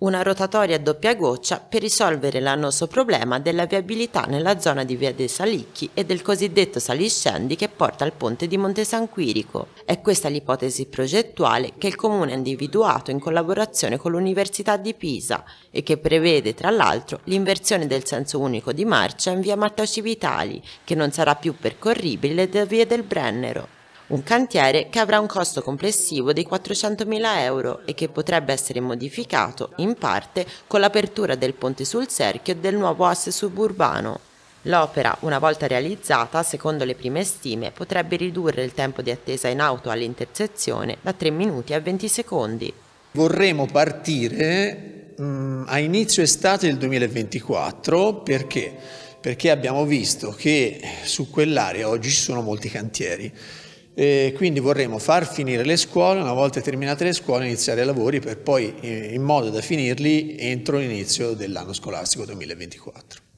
una rotatoria a doppia goccia per risolvere l'annoso problema della viabilità nella zona di Via dei Salicchi e del cosiddetto saliscendi che porta al ponte di Monte San Quirico. È questa l'ipotesi progettuale che il Comune ha individuato in collaborazione con l'Università di Pisa e che prevede, tra l'altro, l'inversione del senso unico di marcia in Via Matteo Civitali, che non sarà più percorribile da Via del Brennero un cantiere che avrà un costo complessivo di 400.000 euro e che potrebbe essere modificato, in parte, con l'apertura del ponte sul cerchio e del nuovo asse suburbano. L'opera, una volta realizzata, secondo le prime stime, potrebbe ridurre il tempo di attesa in auto all'intersezione da 3 minuti a 20 secondi. Vorremmo partire mh, mm, a inizio estate del 2024 perché? perché abbiamo visto che su quell'area oggi ci sono molti cantieri. E quindi vorremmo far finire le scuole, una volta terminate le scuole iniziare i lavori per poi eh, in modo da finirli entro l'inizio dell'anno scolastico 2024.